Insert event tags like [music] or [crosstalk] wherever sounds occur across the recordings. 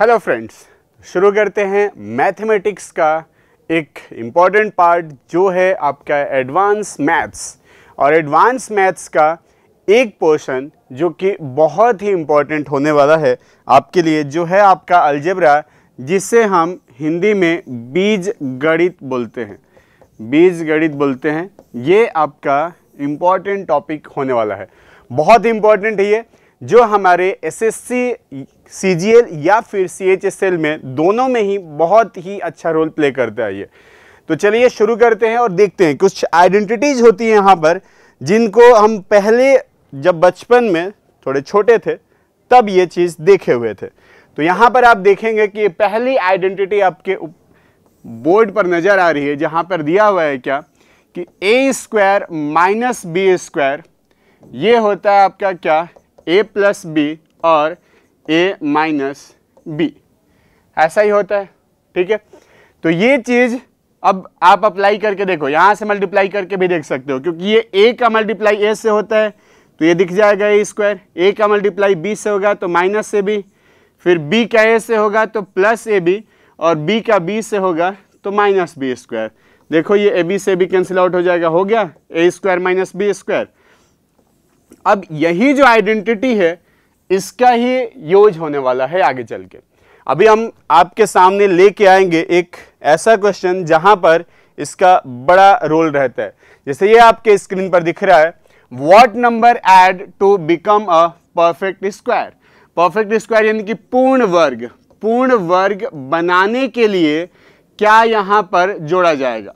hello friends शुरू करते हैं मैथमेटिक्स का एक इम्पॉर्टेंट पार्ट जो है आपका एडवांस मैथ्स और एडवांस मैथ्स का एक पोर्शन जो कि बहुत ही इम्पॉर्टेंट होने वाला है आपके लिए जो है आपका अलजबरा जिसे हम हिंदी में बीज गणित बोलते हैं बीज गणित बोलते हैं ये आपका इम्पॉर्टेंट टॉपिक होने वाला है बहुत इम्पॉर्टेंट है ये जो हमारे एसएससी, सीजीएल या फिर सीएचएसएल में दोनों में ही बहुत ही अच्छा रोल प्ले करता है ये तो चलिए शुरू करते हैं और देखते हैं कुछ आइडेंटिटीज़ होती हैं यहाँ पर जिनको हम पहले जब बचपन में थोड़े छोटे थे तब ये चीज़ देखे हुए थे तो यहाँ पर आप देखेंगे कि पहली आइडेंटिटी आपके बोर्ड पर नज़र आ रही है जहाँ पर दिया हुआ है क्या कि ए स्क्वायर माइनस बी स्क्वायर ये होता है आपका क्या ए प्लस बी और ए माइनस बी ऐसा ही होता है ठीक है तो ये चीज़ अब आप अप्लाई करके देखो यहाँ से मल्टीप्लाई करके भी देख सकते हो क्योंकि ये ए का मल्टीप्लाई ए से होता है तो ये दिख जाएगा ए स्क्वायर ए का मल्टीप्लाई बी से होगा तो माइनस से बी फिर बी का ए से होगा तो प्लस ए बी और बी का बी से होगा तो माइनस बी स्क्वायर देखो ये ए बी से भी कैंसिल आउट हो जाएगा हो गया A square minus B square अब यही जो आइडेंटिटी है इसका ही यूज होने वाला है आगे चल के अभी हम आपके सामने लेके आएंगे एक ऐसा क्वेश्चन जहां पर इसका बड़ा रोल रहता है जैसे ये आपके स्क्रीन पर दिख रहा है what number add to become a perfect square perfect square यानी कि पूर्ण वर्ग पूर्ण वर्ग बनाने के लिए क्या यहाँ पर जोड़ा जाएगा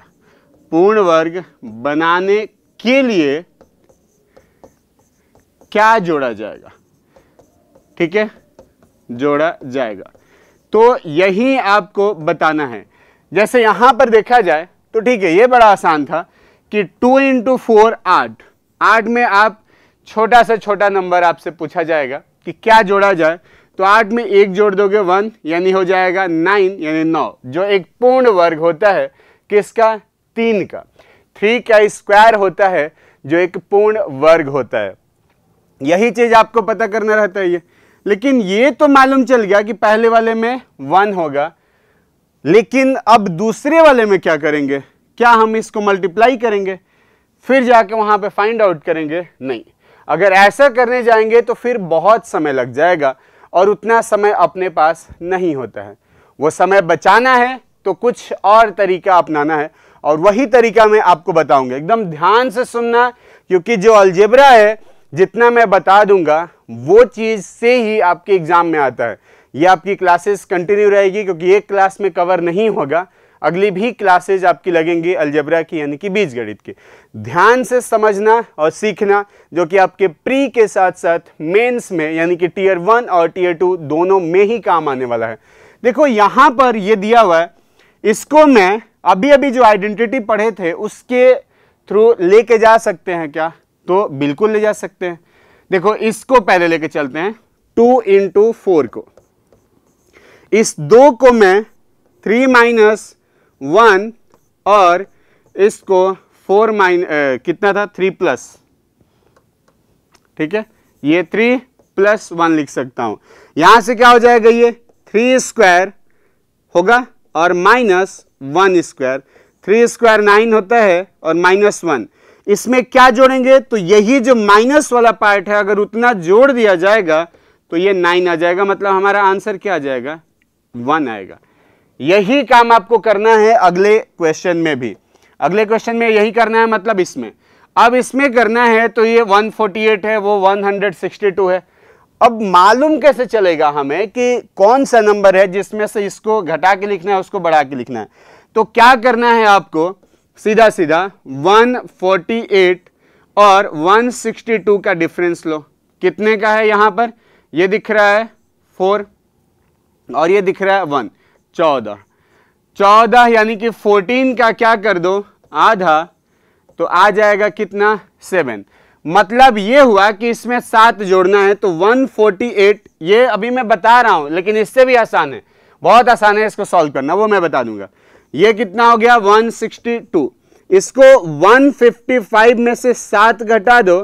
पूर्ण वर्ग बनाने के लिए क्या जोड़ा जाएगा ठीक है जोड़ा जाएगा तो यही आपको बताना है जैसे यहां पर देखा जाए तो ठीक है ये बड़ा आसान था कि टू इंटू फोर आठ आठ में आप छोटा सा छोटा नंबर आपसे पूछा जाएगा कि क्या जोड़ा जाए तो आठ में एक जोड़ दोगे वन यानी हो जाएगा नाइन यानी नौ जो एक पूर्ण वर्ग होता है किसका तीन का थ्री का स्क्वायर होता है जो एक पूर्ण वर्ग होता है यही चीज़ आपको पता करना रहता है ये लेकिन ये तो मालूम चल गया कि पहले वाले में वन होगा लेकिन अब दूसरे वाले में क्या करेंगे क्या हम इसको मल्टीप्लाई करेंगे फिर जाके वहां पे फाइंड आउट करेंगे नहीं अगर ऐसा करने जाएंगे तो फिर बहुत समय लग जाएगा और उतना समय अपने पास नहीं होता है वो समय बचाना है तो कुछ और तरीका अपनाना है और वही तरीका मैं आपको बताऊंगा एकदम ध्यान से सुनना क्योंकि जो अलजेबरा है जितना मैं बता दूंगा वो चीज़ से ही आपके एग्ज़ाम में आता है ये आपकी क्लासेस कंटिन्यू रहेगी क्योंकि एक क्लास में कवर नहीं होगा अगली भी क्लासेज आपकी लगेंगी अलजबरा की यानी कि बीजगणित की ध्यान से समझना और सीखना जो कि आपके प्री के साथ साथ मेंस में यानी कि टीयर वन और टीयर टू दोनों में ही काम आने वाला है देखो यहाँ पर ये दिया हुआ है इसको मैं अभी अभी जो आइडेंटिटी पढ़े थे उसके थ्रू लेके जा सकते हैं क्या तो बिल्कुल ले जा सकते हैं देखो इसको पहले लेके चलते हैं टू इंटू फोर को इस दो को मैं थ्री माइनस वन और इसको फोर माइन कितना था थ्री प्लस ठीक है ये थ्री प्लस वन लिख सकता हूं यहां से क्या हो जाएगा ये थ्री स्क्वायर होगा और minus one square three square nine होता है और माइनस वन इसमें क्या जोड़ेंगे तो यही जो माइनस वाला पार्ट है अगर उतना जोड़ दिया जाएगा तो ये नाइन आ जाएगा मतलब हमारा आंसर क्या आ जाएगा वन आएगा यही काम आपको करना है अगले क्वेश्चन में भी अगले क्वेश्चन में यही करना है मतलब इसमें अब इसमें करना है तो ये 148 है वो 162 है अब मालूम कैसे चलेगा हमें कि कौन सा नंबर है जिसमें से इसको घटा के लिखना है उसको बढ़ा के लिखना है तो क्या करना है आपको सीधा सीधा 148 और 162 का डिफरेंस लो कितने का है यहां पर ये दिख रहा है फोर और ये दिख रहा है वन चौदह चौदह यानी कि फोर्टीन का क्या कर दो आधा तो आ जाएगा कितना सेवन मतलब ये हुआ कि इसमें सात जोड़ना है तो 148 ये अभी मैं बता रहा हूं लेकिन इससे भी आसान है बहुत आसान है इसको सॉल्व करना वो मैं बता दूंगा ये कितना हो गया 162 इसको 155 में से सात घटा दो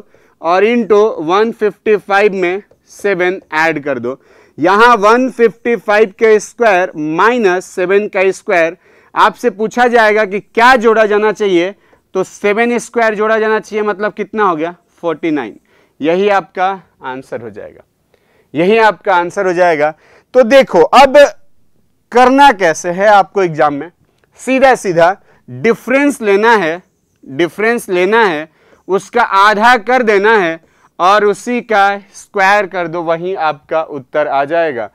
और इनटू 155 में सेवन ऐड कर दो यहां 155 के स्क्वायर माइनस सेवन का स्क्वायर आपसे पूछा जाएगा कि क्या जोड़ा जाना चाहिए तो सेवन स्क्वायर जोड़ा जाना चाहिए मतलब कितना हो गया 49 यही आपका आंसर हो जाएगा यही आपका आंसर हो जाएगा तो देखो अब करना कैसे है आपको एग्जाम में सीधा सीधा डिफरेंस लेना है डिफरेंस लेना है उसका आधा कर देना है और उसी का स्क्वायर कर दो वहीं आपका उत्तर आ जाएगा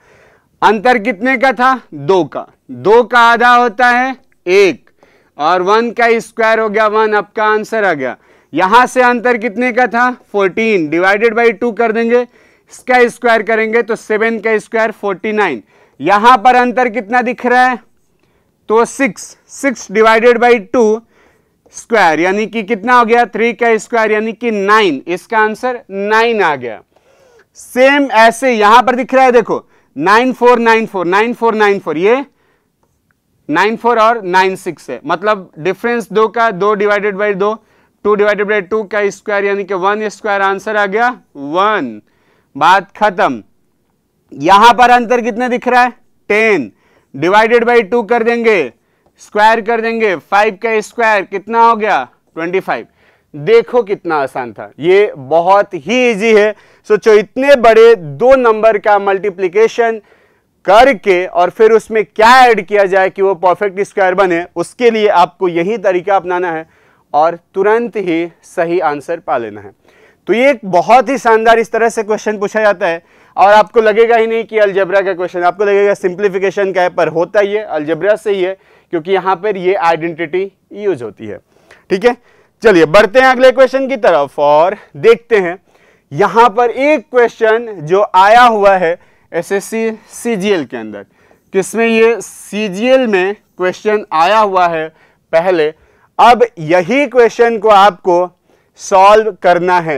अंतर कितने का था दो का दो का आधा होता है एक और वन का स्क्वायर हो गया वन आपका आंसर आ गया यहाँ से अंतर कितने का था फोर्टीन डिवाइडेड बाई टू कर देंगे इसका स्क्वायर करेंगे तो सेवन का स्क्वायर फोर्टी नाइन यहाँ पर अंतर कितना दिख रहा है तो six six divided by two square यानी कि कितना हो गया थ्री का स्क्वायर यानी कि नाइन इसका आंसर नाइन आ गया सेम ऐसे यहां पर दिख रहा है देखो nine four nine four nine four nine four ये नाइन फोर और नाइन सिक्स है मतलब डिफरेंस दो का दो डिवाइडेड बाई दो टू डिवाइडेड बाई टू का स्क्वायर यानी कि वन स्क्वायर आंसर आ गया वन बात खत्म यहां पर अंतर कितने दिख रहा है टेन डिवाइडेड बाई टू कर देंगे स्क्वायर कर देंगे फाइव का स्क्वायर कितना हो गया ट्वेंटी फाइव देखो कितना आसान था ये बहुत ही इजी है सोचो इतने बड़े दो नंबर का मल्टीप्लीकेशन करके और फिर उसमें क्या ऐड किया जाए कि वो परफेक्ट स्क्वायर बने उसके लिए आपको यही तरीका अपनाना है और तुरंत ही सही आंसर पा लेना है तो ये एक बहुत ही शानदार इस तरह से क्वेश्चन पूछा जाता है और आपको लगेगा ही नहीं कि अलजबरा का क्वेश्चन आपको लगेगा सिंप्लीफिकेशन का है पर होता ही है अलजबरा से ही है क्योंकि यहाँ पर ये आइडेंटिटी यूज होती है ठीक है चलिए बढ़ते हैं अगले क्वेश्चन की तरफ और देखते हैं यहाँ पर एक क्वेश्चन जो आया हुआ है एसएससी सीजीएल के अंदर किसमें ये सीजीएल में क्वेश्चन आया हुआ है पहले अब यही क्वेश्चन को आपको सॉल्व करना है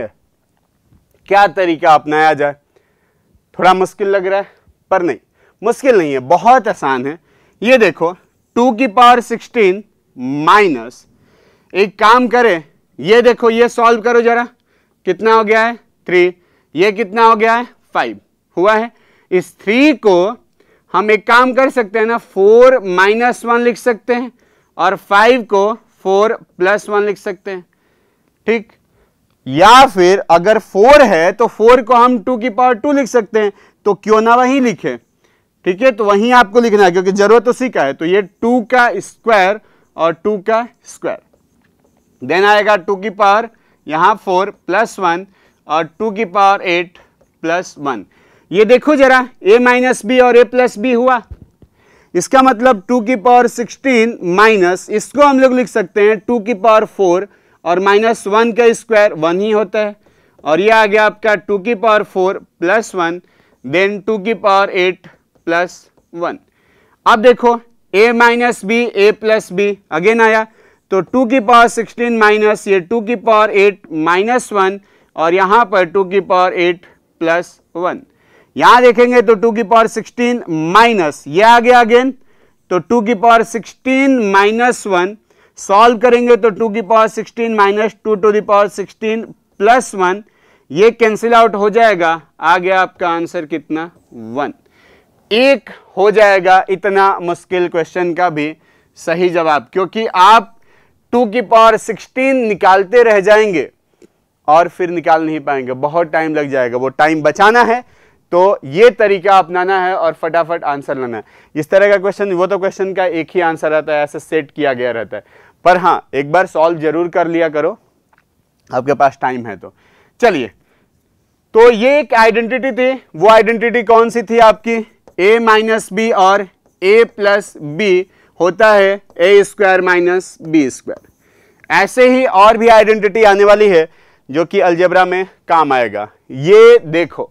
क्या तरीका अपनाया जाए थोड़ा मुश्किल लग रहा है पर नहीं मुश्किल नहीं है बहुत आसान है ये देखो टू की पावर सिक्सटीन माइनस एक काम करें ये देखो ये सॉल्व करो जरा कितना हो गया है थ्री ये कितना हो गया है फाइव हुआ है इस थ्री को हम एक काम कर सकते हैं ना फोर माइनस वन लिख सकते हैं और फाइव को फोर प्लस वन लिख सकते हैं ठीक या फिर अगर फोर है तो फोर को हम टू की पावर टू लिख सकते हैं तो क्यों ना वहीं लिखें ठीक है तो वहीं आपको लिखना है क्योंकि जरूरत उसी का है तो ये टू का स्क्वायर और टू का स्क्वायर देन आएगा टू की पावर यहां फोर प्लस वन और टू की पावर एट प्लस वन ये देखो जरा ए माइनस बी और ए प्लस बी हुआ इसका मतलब टू की पावर सिक्सटीन माइनस इसको हम लोग लिख सकते हैं टू की पावर फोर और माइनस वन का स्क्वायर वन ही होता है और ये आ गया आपका टू की power four plus one then two की पावर एट प्लस वन अब देखो A minus B A plus B again आया तो टू की पावर सिक्सटीन माइनस ये टू की पावर एट माइनस वन और यहां पर टू की पावर एट प्लस वन यहां देखेंगे तो टू की पावर सिक्सटीन माइनस ये आ गया अगेन तो टू की power sixteen minus one solve करेंगे तो टू की power sixteen minus two two power sixteen plus one ये कैंसिल आउट हो जाएगा आ गया आपका आंसर कितना वन एक हो जाएगा इतना मुश्किल क्वेश्चन का भी सही जवाब क्योंकि आप टू की पावर सिक्सटीन निकालते रह जाएंगे और फिर निकाल नहीं पाएंगे बहुत टाइम लग जाएगा वो टाइम बचाना है तो ये तरीका अपनाना है और फटाफट आंसर लाना है इस तरह का क्वेश्चन वो तो क्वेश्चन का एक ही आंसर रहता है ऐसे सेट किया गया रहता है पर हाँ एक बार सॉल्व जरूर कर लिया करो आपके पास टाइम है तो चलिए तो ये एक आइडेंटिटी थी वो आइडेंटिटी कौन सी थी आपकी ए माइनस बी और ए प्लस बी होता है ए स्क्वायर माइनस बी स्क्वायर ऐसे ही और भी आइडेंटिटी आने वाली है जो कि अलजेब्रा में काम आएगा ये देखो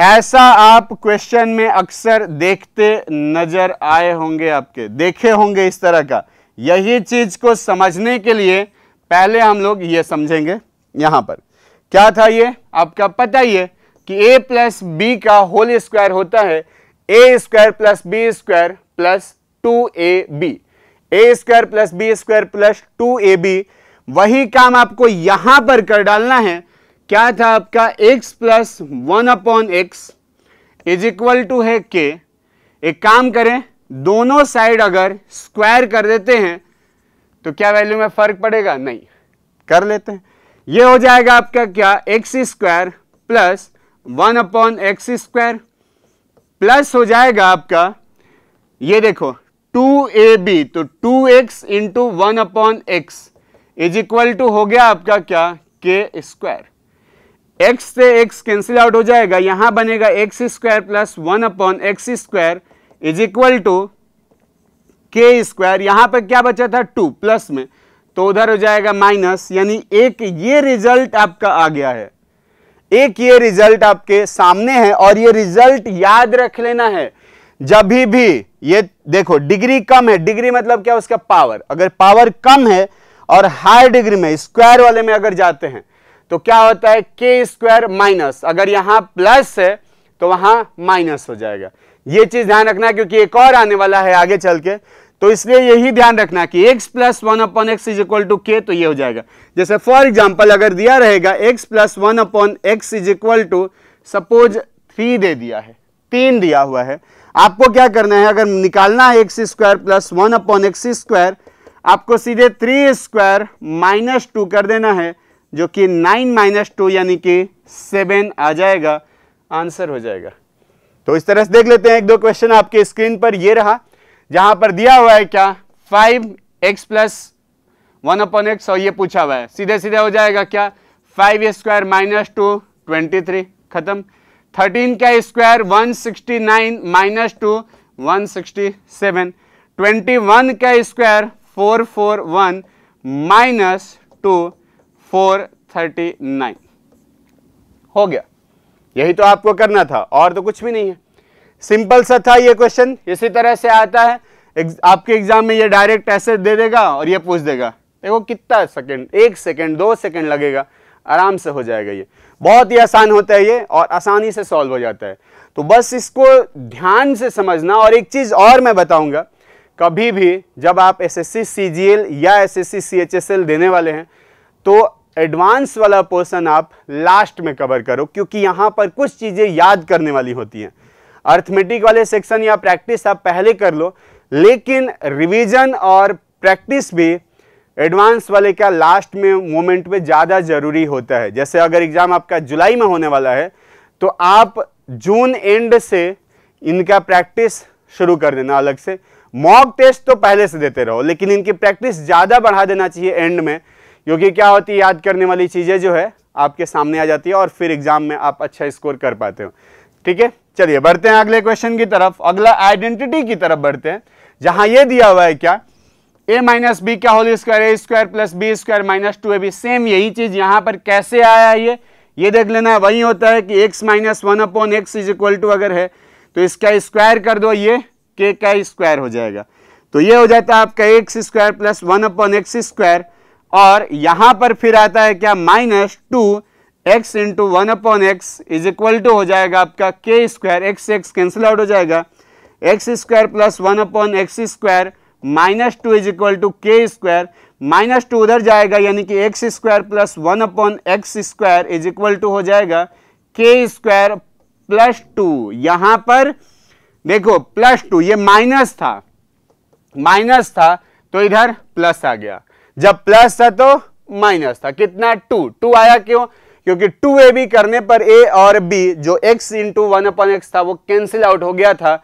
ऐसा आप क्वेश्चन में अक्सर देखते नजर आए होंगे आपके देखे होंगे इस तरह का यही चीज़ को समझने के लिए पहले हम लोग ये समझेंगे यहां पर क्या था ये आपका पता ही है कि a प्लस बी का होल स्क्वायर होता है ए square plus B square plus two A B A square plus B square plus two A B वही काम आपको यहां पर कर डालना है क्या था आपका x plus one upon x is equal to है के एक काम करें दोनों साइड अगर स्क्वायर कर देते हैं तो क्या वैल्यू में फर्क पड़ेगा नहीं कर लेते हैं ये हो जाएगा आपका क्या x square plus one upon x square plus हो जाएगा आपका ये देखो टू ए बी तो two x into one upon x is equal to हो गया आपका क्या के स्क्वायर एक्स से एक्स कैंसिल आउट हो जाएगा यहां बनेगा X square plus one upon x square is equal to के स्क्वायर यहां पर क्या बचा था टू प्लस में तो उधर हो जाएगा माइनस यानी एक ये रिजल्ट आपका आ गया है एक ये रिजल्ट आपके सामने है और ये रिजल्ट याद रख लेना है जब भी ये देखो डिग्री कम है डिग्री मतलब क्या उसका पावर अगर पावर कम है और हाई डिग्री में स्क्वायर वाले में अगर जाते हैं तो क्या होता है के स्क्वायर माइनस अगर यहां प्लस है तो वहां माइनस हो जाएगा ये चीज ध्यान रखना क्योंकि एक और आने वाला है आगे चल के तो इसलिए यही ध्यान रखना कि x plus one upon x is equal to K तो ये हो जाएगा जैसे फॉर एग्जाम्पल अगर दिया रहेगा x plus one upon x is equal to suppose three दे दिया है तीन दिया हुआ है आपको क्या करना है अगर निकालना है X square plus one upon x square आपको सीधे थ्री स्क्वायर माइनस टू कर देना है जो कि नाइन माइनस टू यानी कि सेवन आ जाएगा आंसर हो जाएगा तो इस तरह से देख लेते हैं एक दो क्वेश्चन आपके स्क्रीन पर ये रहा जहां पर दिया हुआ है क्या five X plus one upon x और ये पूछा हुआ है सीधे सीधे हो जाएगा क्या five square minus two twenty three खत्म थर्टीन का square one sixty nine minus two one sixty seven twenty one का square four four one minus two four thirty nine हो गया यही तो आपको करना था और तो कुछ भी नहीं है सिंपल सा था ये क्वेश्चन इसी तरह से आता है आपके एग्जाम में ये डायरेक्ट ऐसे दे देगा और ये पूछ देगा देखो कितना सेकंड एक सेकंड दो सेकंड लगेगा आराम से हो जाएगा ये बहुत ही आसान होता है ये और आसानी से सॉल्व हो जाता है तो बस इसको ध्यान से समझना और एक चीज़ और मैं बताऊंगा कभी भी जब आप एस एस या एस एस देने वाले हैं तो एडवांस वाला पोर्सन आप लास्ट में कवर करो क्योंकि यहाँ पर कुछ चीज़ें याद करने वाली होती हैं अर्थमेटिक वाले सेक्शन या प्रैक्टिस आप पहले कर लो लेकिन रिवीजन और प्रैक्टिस भी एडवांस वाले का लास्ट में मोमेंट में ज़्यादा ज़रूरी होता है जैसे अगर एग्ज़ाम आपका जुलाई में होने वाला है तो आप जून एंड से इनका प्रैक्टिस शुरू कर देना अलग से मॉक टेस्ट तो पहले से देते रहो लेकिन इनकी प्रैक्टिस ज़्यादा बढ़ा देना चाहिए एंड में क्योंकि क्या होती है याद करने वाली चीज़ें जो है आपके सामने आ जाती है और फिर एग्ज़ाम में आप अच्छा स्कोर कर पाते हो ठीक है चलिए बढ़ते हैं अगले क्वेश्चन की तरफ अगला आइडेंटिटी की तरफ बढ़ते हैं जहां ये दिया हुआ है क्या ए माइनस बी क्या whole square A square plus B square minus two A B same यही चीज़ यहां पर कैसे आया है ये ये देख लेना है वही होता है कि X minus one upon x is equal to अगर है तो इसका स्क्वायर कर दो ये के का स्क्वायर हो जाएगा तो ये हो जाता है आपका X square plus one upon x square और यहां पर फिर आता है क्या minus two x into one upon x is equal to हो जाएगा आपका K square X X cancel out हो जाएगा x square plus one upon x square minus two is equal to के स्क्वायर माइनस टू उधर जाएगा यानी कि x square plus one upon x square is equal to हो जाएगा K square plus two यहां पर देखो प्लस टू ये माइनस था माइनस था तो इधर प्लस आ गया जब प्लस था तो माइनस था कितना टू टू आया क्यों क्योंकि टू ए बी करने पर ए और बी जो X into one upon X था वो कैंसिल आउट हो गया था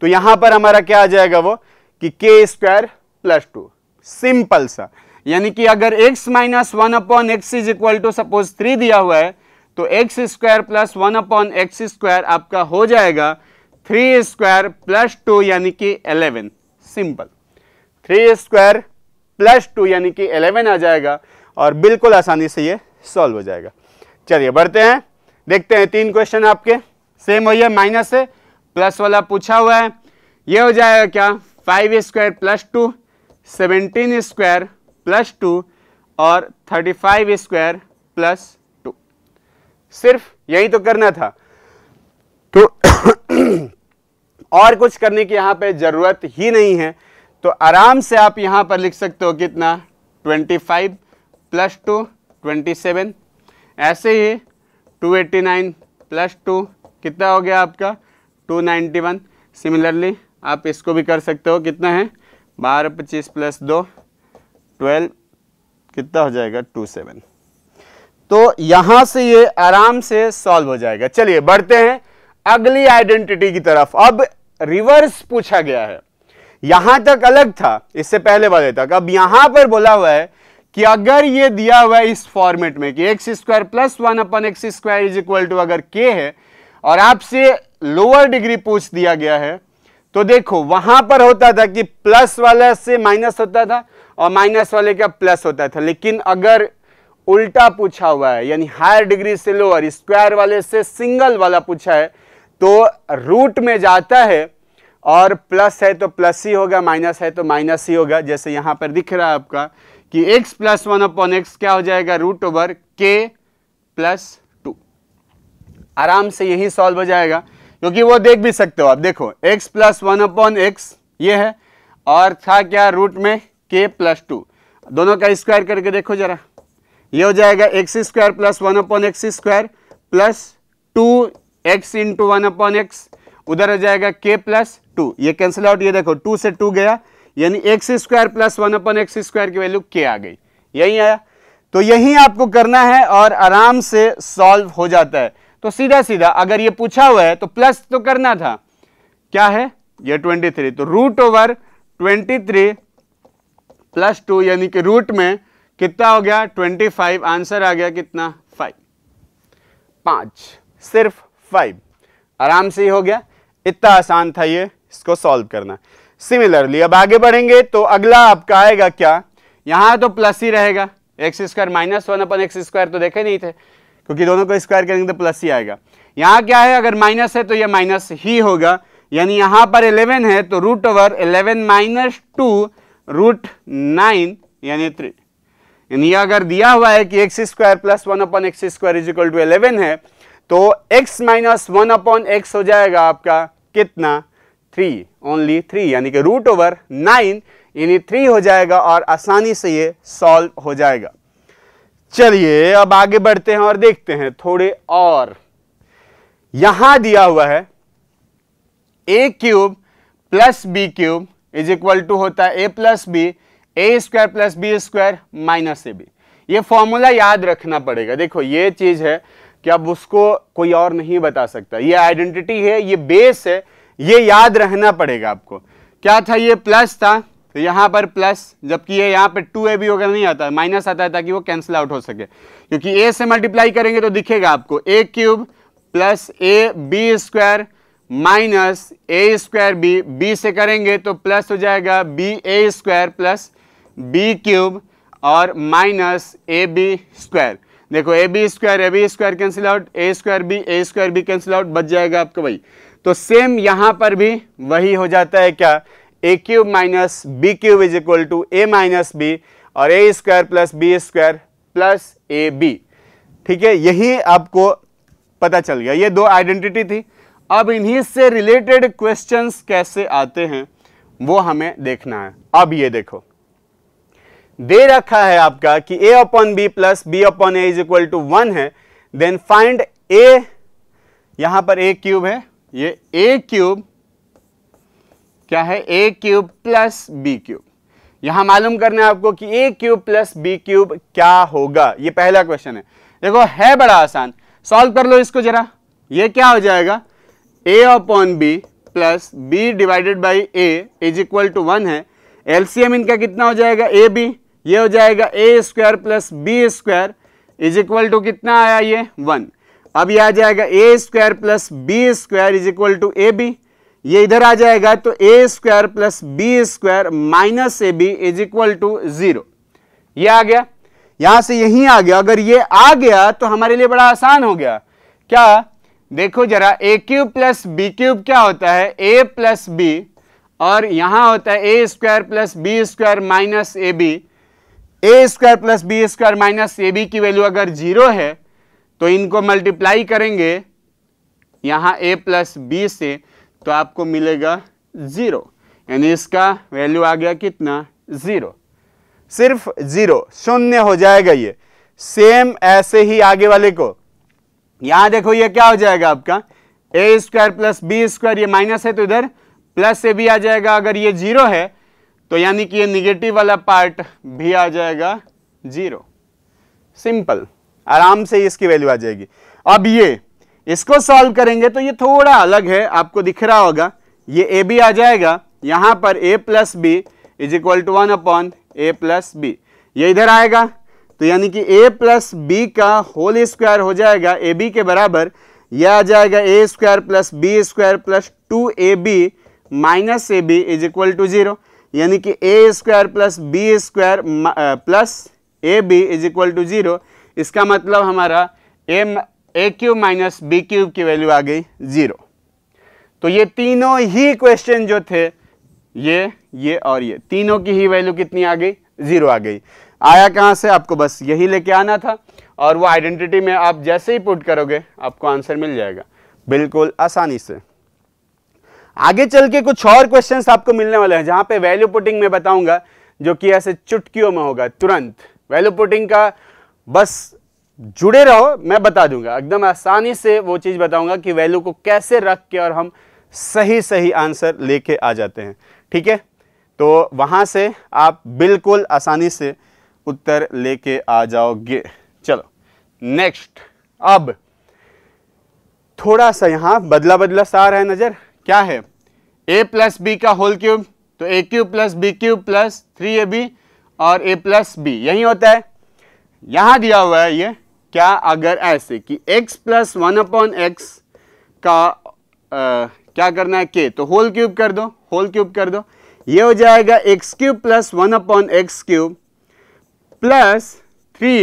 तो यहां पर हमारा क्या आ जाएगा वो कि के स्क्वायर प्लस टू सिंपल सा यानी कि अगर x minus one upon x is equal to suppose three दिया हुआ है तो X square plus one upon x square आपका हो जाएगा थ्री स्क्वायर प्लस टू यानी कि eleven simple three square plus two यानी कि एलेवन आ जाएगा और बिल्कुल आसानी से ये सॉल्व हो जाएगा चलिए बढ़ते हैं देखते हैं तीन क्वेश्चन आपके सेम हो माइनस से प्लस वाला पूछा हुआ है ये हो जाएगा क्या five square plus two seventeen square plus two और thirty five square plus two सिर्फ यही तो करना था तो [coughs] और कुछ करने की यहां पे ज़रूरत ही नहीं है तो आराम से आप यहाँ पर लिख सकते हो कितना 25 फाइव प्लस टू ट्वेंटी ऐसे ही 289 प्लस टू कितना हो गया आपका 291 सिमिलरली आप इसको भी कर सकते हो कितना है बारह पच्चीस प्लस दो ट्वेल्व कितना हो जाएगा टू सेवन तो यहाँ से ये आराम से सॉल्व हो जाएगा चलिए बढ़ते हैं अगली आइडेंटिटी की तरफ अब रिवर्स पूछा गया है यहां तक अलग था इससे पहले वाले तक अब यहां पर बोला हुआ है कि अगर ये दिया हुआ है इस फॉर्मेट में कि x square plus one upon x square is equal to अगर के है और आपसे लोअर डिग्री पूछ दिया गया है तो देखो वहां पर होता था कि प्लस वाला से माइनस होता था और माइनस वाले का प्लस होता था लेकिन अगर उल्टा पूछा हुआ है यानी हायर डिग्री से लोअर स्क्वायर वाले से सिंगल वाला पूछा है तो रूट में जाता है और प्लस है तो प्लस ही होगा माइनस है तो माइनस ही होगा जैसे यहाँ पर दिख रहा है आपका कि x plus one upon x क्या हो जाएगा root over k plus two आराम से यही सॉल्व हो जाएगा क्योंकि वो देख भी सकते हो आप देखो x plus one upon x ये है और था क्या रूट में k प्लस टू दोनों का स्क्वायर करके देखो जरा ये हो जाएगा x square plus one upon x square plus two x into one upon x उधर हो जाएगा के प्लस टू ये कैंसिल आउट ये देखो टू से टू गया यानी x square plus one upon x square की वैल्यू के आ गई यही आया तो यही आपको करना है और आराम से सॉल्व हो जाता है तो सीधा सीधा अगर ये पूछा हुआ है तो प्लस तो करना था क्या है ये 23 तो रूट ओवर 23 प्लस टू यानी कि रूट में कितना हो गया 25 आंसर आ गया कितना 5 पांच सिर्फ 5 आराम से ही हो गया इतना आसान था ये इसको सॉल्व करना सिमिलरली अब आगे बढ़ेंगे तो अगला आपका आएगा क्या यहाँ तो प्लस ही रहेगा x square minus one upon x square तो देखे नहीं थे क्योंकि दोनों को स्क्वायर करेंगे तो प्लस ही आएगा यहाँ क्या है अगर माइनस है तो ये माइनस ही होगा यानी यहाँ पर 11 है तो root over eleven minus two root nine यानी थ्री यानी अगर दिया हुआ है कि x square plus one upon x square is equal to eleven है तो x minus one upon x हो जाएगा आपका कितना थ्री ओनली थ्री यानी कि रूट ओवर नाइन यानी थ्री हो जाएगा और आसानी से ये सॉल्व हो जाएगा चलिए अब आगे बढ़ते हैं और देखते हैं थोड़े और यहां दिया हुआ है a cube plus b cube is equal to होता है a plus b A square plus B square minus a b ये फॉर्मूला याद रखना पड़ेगा देखो ये चीज़ है कि अब उसको कोई और नहीं बता सकता ये आइडेंटिटी है ये बेस है ये याद रहना पड़ेगा आपको क्या था ये प्लस था तो यहाँ पर प्लस जबकि ये यहाँ पर टू ए बी वगैरह नहीं आता माइनस आता है ताकि वो कैंसिल आउट हो सके क्योंकि ए से मल्टीप्लाई करेंगे तो दिखेगा आपको a cube plus A b square minus a square b b से करेंगे तो प्लस हो जाएगा बी ए स्क्वायर प्लस बी क्यूब और माइनस ए बी स्क्वायर देखो a b square a b square cancel out a square b A square b cancel out बच जाएगा आपको भाई तो सेम यहां पर भी वही हो जाता है क्या a cube minus b cube is equal to a minus b और a square plus B square plus A b ठीक है यही आपको पता चल गया ये दो आइडेंटिटी थी अब इन्हीं से रिलेटेड क्वेश्चंस कैसे आते हैं वो हमें देखना है अब ये देखो दे रखा है आपका कि a upon b plus b upon a is equal to one है देन फाइंड a यहां पर a क्यूब है ये ए क्यूब क्या है a cube plus b cube यहां मालूम करना है आपको कि a cube plus b cube क्या होगा ये पहला क्वेश्चन है देखो है बड़ा आसान सॉल्व कर लो इसको जरा ये क्या हो जाएगा a upon b plus b divided by a is equal to one है एलसीएम इनका कितना हो जाएगा ए बी ये हो जाएगा a square plus B square is equal to कितना आया ये वन अब यह आ जाएगा a square plus B square is equal to A b ये इधर आ जाएगा तो a square plus B square minus a b is equal to zero आ गया यहां से यही आ गया अगर ये आ गया तो हमारे लिए बड़ा आसान हो गया क्या देखो जरा a cube plus b cube क्या होता है ए प्लस बी और यहां होता है ए square plus B square minus a B A square plus B square minus a b की वैल्यू अगर जीरो है तो इनको मल्टीप्लाई करेंगे यहाँ ए प्लस बी से तो आपको मिलेगा ज़ीरो यानी इसका वैल्यू आ गया कितना ज़ीरो सिर्फ ज़ीरो शून्य हो जाएगा ये सेम ऐसे ही आगे वाले को यहाँ देखो ये क्या हो जाएगा आपका a square plus B square ये माइनस है तो इधर प्लस से भी आ जाएगा अगर ये जीरो है तो यानी कि ये निगेटिव वाला पार्ट भी आ जाएगा जीरो सिंपल आराम से इसकी वैल्यू आ जाएगी अब ये इसको सॉल्व करेंगे तो ये थोड़ा अलग है आपको दिख रहा होगा ये ए बी आ जाएगा यहाँ पर a plus b is equal to one upon a plus b ये इधर आएगा तो यानी कि ए प्लस बी का होल स्क्वायर हो जाएगा ए बी के बराबर यह आ जाएगा a square plus B square plus two A b minus a b is equal to zero यानी कि ए square plus B square plus A b is equal to zero इसका मतलब हमारा M A cube minus b cube की value आ गई zero तो ये तीनों ही क्वेश्चन जो थे ये ये और ये तीनों की ही वैल्यू कितनी आ गई ज़ीरो आ गई आया कहाँ से आपको बस यही लेके आना था और वो आइडेंटिटी में आप जैसे ही पुट करोगे आपको आंसर मिल जाएगा बिल्कुल आसानी से आगे चल के कुछ और क्वेश्चंस आपको मिलने वाले हैं जहां पे वैल्यू पुटिंग में बताऊंगा जो कि ऐसे चुटकियों में होगा तुरंत वैल्यू पुटिंग का बस जुड़े रहो मैं बता दूंगा एकदम आसानी से वो चीज़ बताऊंगा कि वैल्यू को कैसे रख के और हम सही सही आंसर लेके आ जाते हैं ठीक है तो वहाँ से आप बिल्कुल आसानी से उत्तर लेके आ जाओगे चलो नेक्स्ट अब थोड़ा सा यहाँ बदला बदला सा आ रहा है नज़र क्या है ए प्लस बी का होल क्यूब तो a cube plus b cube plus three a B और ए प्लस बी यही होता है यहां दिया हुआ है ये क्या अगर ऐसे कि x plus one upon x का आ, क्या करना है k तो होल क्यूब कर दो होल क्यूब कर दो ये हो जाएगा x cube plus one upon x cube plus three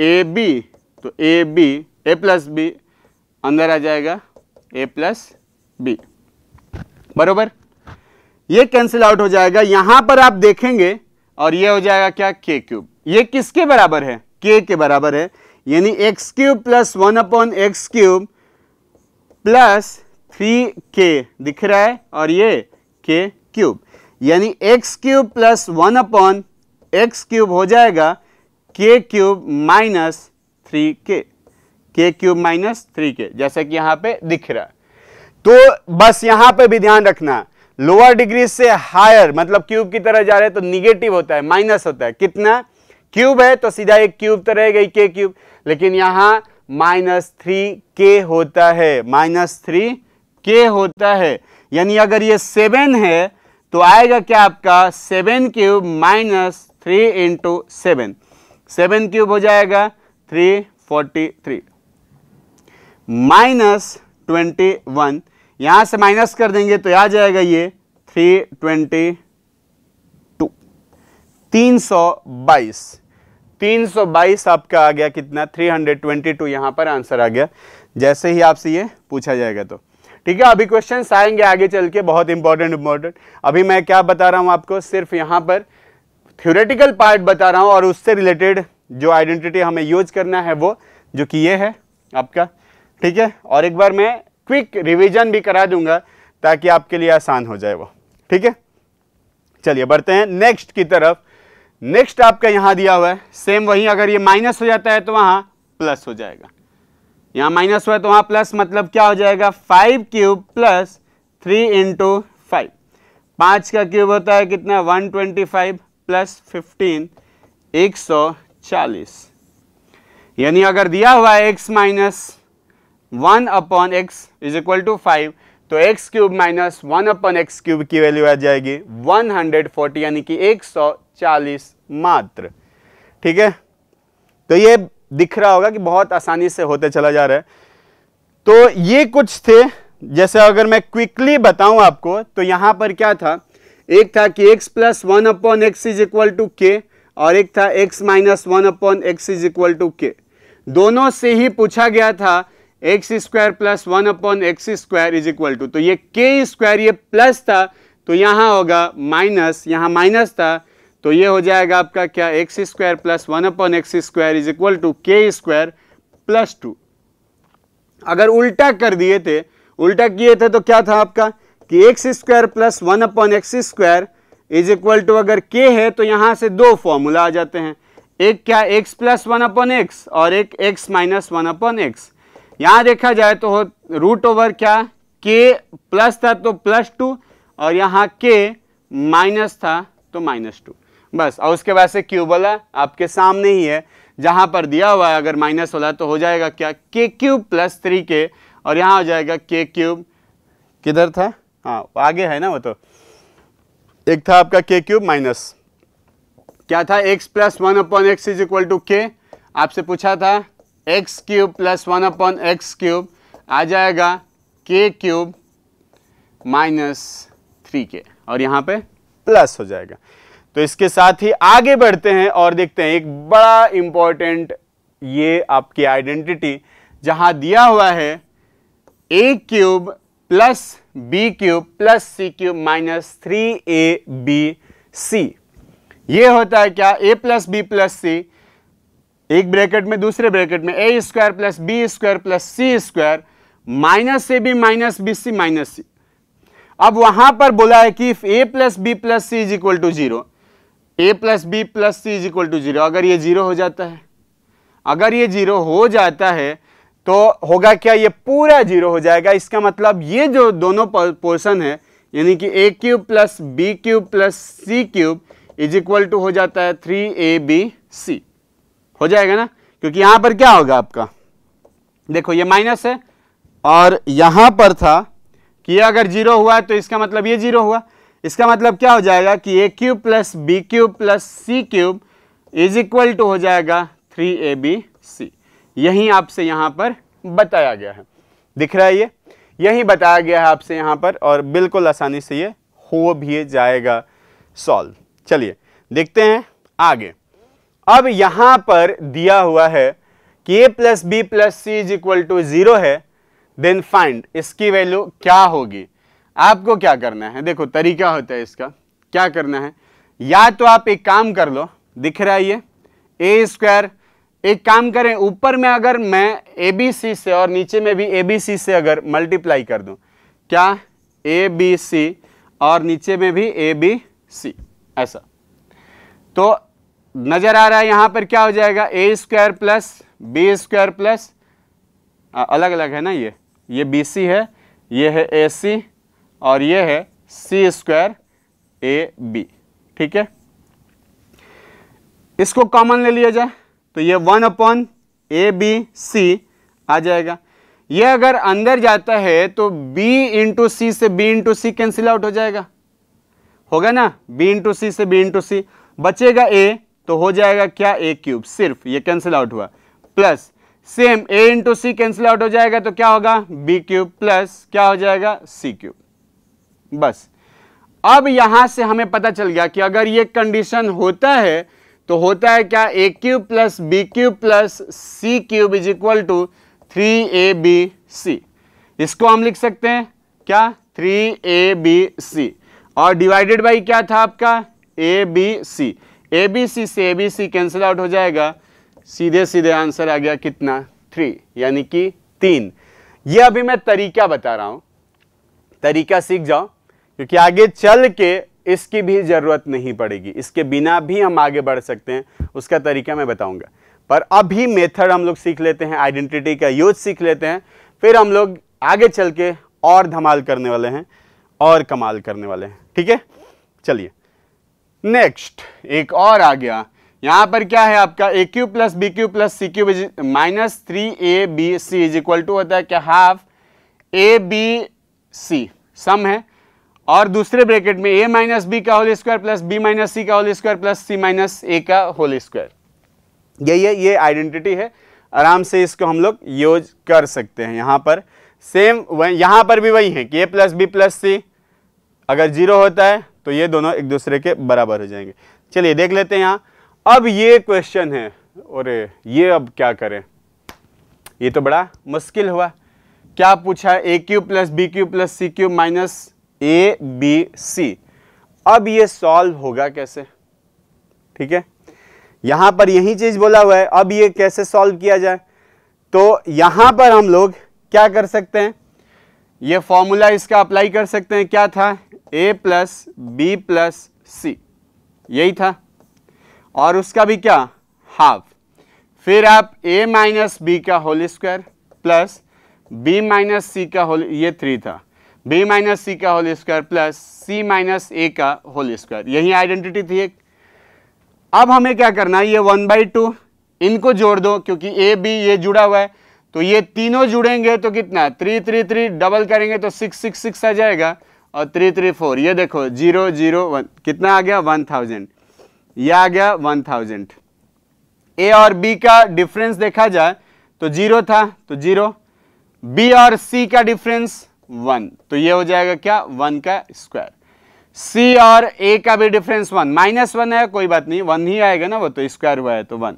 a B तो a B A plus b अंदर आ जाएगा ए प्लस बी बरोबर ये कैंसिल आउट हो जाएगा यहां पर आप देखेंगे और ये हो जाएगा क्या के क्यूब ये किसके बराबर है के के बराबर है यानी x cube plus one upon x cube plus three k दिख रहा है और ये के क्यूब यानी x cube plus one upon x cube हो जाएगा के क्यूब माइनस थ्री के के क्यूब माइनस थ्री के जैसा कि यहां पे दिख रहा है तो बस यहां पे भी ध्यान रखना लोअर डिग्री से हायर मतलब क्यूब की तरह जा रहे तो निगेटिव होता है माइनस होता है कितना क्यूब है तो सीधा एक क्यूब तो रहेगा के क्यूब लेकिन यहां माइनस थ्री के होता है माइनस थ्री के होता है यानी अगर ये सेवन है तो आएगा क्या आपका seven cube minus three into seven seven cube हो जाएगा three forty three minus twenty one यहाँ से माइनस कर देंगे तो आ जाएगा ये थ्री ट्वेंटी टू तीन सौ बाईस तीन सौ बाईस आपका आ गया कितना थ्री हंड्रेड ट्वेंटी टू यहाँ पर आंसर आ गया जैसे ही आपसे ये पूछा जाएगा तो ठीक है अभी क्वेश्चन आएंगे आगे चल के बहुत इंपॉर्टेंट इंपॉर्टेंट अभी मैं क्या बता रहा हूँ आपको सिर्फ यहाँ पर थ्योरेटिकल पार्ट बता रहा हूँ और उससे रिलेटेड जो आइडेंटिटी हमें यूज करना है वो जो कि ये है आपका ठीक है और एक बार मैं क्विक रिवीजन भी करा दूंगा ताकि आपके लिए आसान हो जाए वो ठीक है चलिए बढ़ते हैं नेक्स्ट की तरफ नेक्स्ट आपका यहां दिया हुआ है सेम वही अगर ये माइनस हो जाता है तो वहां प्लस हो जाएगा यहां माइनस हुआ है तो वहां प्लस मतलब क्या हो जाएगा five cube plus three into five पांच का क्यूब होता है कितना one twenty five plus fifteen एक सौ चालीस यानी अगर दिया हुआ है x minus one upon x is equal to five तो x cube minus one upon x cube की वैल्यू आ जाएगी 140 यानी कि 140 मात्र ठीक है तो ये दिख रहा होगा कि बहुत आसानी से होते चला जा रहा है तो ये कुछ थे जैसे अगर मैं क्विकली बताऊं आपको तो यहां पर क्या था एक था कि x plus one upon x is equal to k और एक था x minus one upon x is equal to k दोनों से ही पूछा गया था x square plus one upon x square is equal to तो ये के स्क्वायर ये प्लस था तो यहाँ होगा माइनस यहाँ माइनस था तो ये हो जाएगा आपका क्या x square plus one upon x square is equal to के स्क्वायर प्लस टू अगर उल्टा कर दिए थे उल्टा किए थे तो क्या था आपका कि x square plus one upon x square is equal to अगर के है तो यहाँ से दो फॉर्मूला आ जाते हैं एक क्या x plus one upon x और एक x minus one upon x यहाँ देखा जाए तो रूट ओवर क्या के प्लस था तो प्लस टू और यहां के माइनस था तो माइनस टू बस और उसके बाद से क्यू वाला आपके सामने ही है जहां पर दिया हुआ है अगर माइनस वाला तो हो जाएगा क्या के क्यूब प्लस थ्री के और यहाँ हो जाएगा के क्यूब किधर था हाँ आगे है ना वो तो एक था आपका के क्यूब माइनस क्या था x plus one upon x is equal to k आपसे पूछा था x cube plus one upon x cube आ जाएगा के क्यूब माइनस थ्री के और यहां पे प्लस हो जाएगा तो इसके साथ ही आगे बढ़ते हैं और देखते हैं एक बड़ा इंपॉर्टेंट ये आपकी आइडेंटिटी जहां दिया हुआ है a cube plus b cube plus c cube minus three a b c ये होता है क्या a plus b plus c एक ब्रैकेट में दूसरे ब्रैकेट में a square plus B square plus c square minus a b minus b c minus c अब वहां पर बोला है कि if a plus b plus c is equal to zero a plus b plus c is equal to zero अगर ये zero हो जाता है अगर ये जीरो हो जाता है तो होगा क्या ये पूरा जीरो हो जाएगा इसका मतलब ये जो दोनों पोर्सन है यानी कि a cube plus b cube plus c cube is equal to हो जाता है थ्री ए बी सी हो जाएगा ना क्योंकि यहां पर क्या होगा आपका देखो ये माइनस है और यहां पर था कि अगर जीरो हुआ तो इसका मतलब ये जीरो हुआ इसका मतलब क्या हो जाएगा कि a cube plus b cube plus c cube is equal to हो जाएगा थ्री ए बी सी यही आपसे यहां पर बताया गया है दिख रहा है ये यही बताया गया है आपसे यहां पर और बिल्कुल आसानी से ये हो भी जाएगा सॉल्व चलिए देखते हैं आगे अब यहां पर दिया हुआ है कि a plus b plus c is equal to zero है देन फाइंड इसकी वैल्यू क्या होगी आपको क्या करना है देखो तरीका होता है इसका क्या करना है या तो आप एक काम कर लो दिख रहा है ये ए स्क्वायर एक काम करें ऊपर में अगर मैं ए बी सी से और नीचे में भी ए बी सी से अगर मल्टीप्लाई कर दूं क्या ए बी सी और नीचे में भी ए बी सी ऐसा तो नज़र आ रहा है यहां पर क्या हो जाएगा a square plus B square plus अलग अलग है ना ये ये बी सी है ये है ए सी और ये है सी स्क्वायर ए बी ठीक है इसको कॉमन ले लिया जाए तो ये one upon a b c आ जाएगा ये अगर अंदर जाता है तो b इंटू सी से b into c cancel out हो जाएगा होगा ना b इंटू सी से b इंटू सी बचेगा a तो हो जाएगा क्या ए क्यूब सिर्फ ये कैंसिल आउट हुआ plus same a into c cancel out हो जाएगा तो क्या होगा बी क्यूब प्लस क्या हो जाएगा सी क्यूब बस अब यहां से हमें पता चल गया कि अगर ये कंडीशन होता है तो होता है क्या a cube plus b cube plus c cube is equal to three a b c इसको हम लिख सकते हैं क्या थ्री ए बी सी और डिवाइडेड बाई क्या था आपका ए बी सी ए बी सी से a b c cancel out हो जाएगा सीधे सीधे आंसर आ गया कितना थ्री यानी कि तीन ये अभी मैं तरीका बता रहा हूँ तरीका सीख जाओ क्योंकि आगे चल के इसकी भी ज़रूरत नहीं पड़ेगी इसके बिना भी हम आगे बढ़ सकते हैं उसका तरीका मैं बताऊंगा पर अभी मेथड हम लोग सीख लेते हैं आइडेंटिटी का यूज सीख लेते हैं फिर हम लोग आगे चल के और धमाल करने वाले हैं और कमाल करने वाले हैं ठीक है चलिए नेक्स्ट एक और आ गया यहाँ पर क्या है आपका a cube plus b cube plus c cube minus three a b c is equal to होता है क्या हाफ ए बी सी सम है और दूसरे ब्रैकेट में ए माइनस बी का whole square plus b minus c का whole square plus c minus a का होल स्क्वायर यही है ये आइडेंटिटी है आराम से इसको हम लोग यूज कर सकते हैं यहाँ पर सेम यहाँ पर भी वही है कि a plus b plus c अगर जीरो होता है तो ये दोनों एक दूसरे के बराबर हो जाएंगे चलिए देख लेते हैं यहाँ अब ये क्वेश्चन है और ये अब क्या करें ये तो बड़ा मुश्किल हुआ क्या पूछा है a cube plus b cube plus c cube minus a b c अब ये सॉल्व होगा कैसे ठीक है यहां पर यही चीज़ बोला हुआ है अब ये कैसे सॉल्व किया जाए तो यहां पर हम लोग क्या कर सकते हैं ये फॉर्मूला इसका अप्लाई कर सकते हैं क्या था a plus b plus c यही था और उसका भी क्या हाफ फिर आप ए माइनस बी का whole square plus b minus c का होल ये थ्री था बी माइनस सी का whole square plus c minus a का होल स्क्वायर यही आइडेंटिटी थी एक अब हमें क्या करना है ये वन बाई टू इनको जोड़ दो क्योंकि ए बी ये जुड़ा हुआ है तो ये तीनों जुड़ेंगे तो कितना थ्री थ्री थ्री डबल करेंगे तो सिक्स सिक्स सिक्स आ जाएगा और थ्री थ्री फोर ये देखो जीरो जीरो वन कितना आ गया वन थाउजेंड यह आ गया वन थाउजेंड ए और बी का डिफरेंस देखा जाए तो जीरो था तो जीरो बी और सी का डिफरेंस वन तो ये हो जाएगा क्या वन का स्क्वायर सी और ए का भी डिफरेंस वन माइनस वन है कोई बात नहीं वन ही आएगा ना वो तो स्क्वायर हुआ है तो वन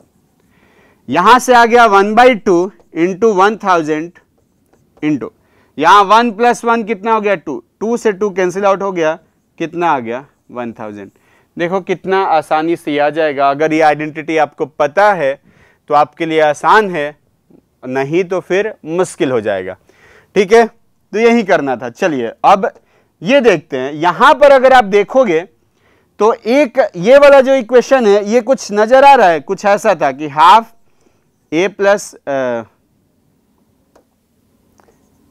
यहां से आ गया one by two into one thousand into यहां वन प्लस वन कितना हो गया टू टू से टू कैंसिल आउट हो गया कितना आ गया वन थाउजेंड देखो कितना आसानी से आ जाएगा अगर ये आइडेंटिटी आपको पता है तो आपके लिए आसान है नहीं तो फिर मुश्किल हो जाएगा ठीक है तो यही करना था चलिए अब ये देखते हैं यहां पर अगर आप देखोगे तो एक ये वाला जो इक्वेशन है ये कुछ नज़र आ रहा है कुछ ऐसा था कि half a plus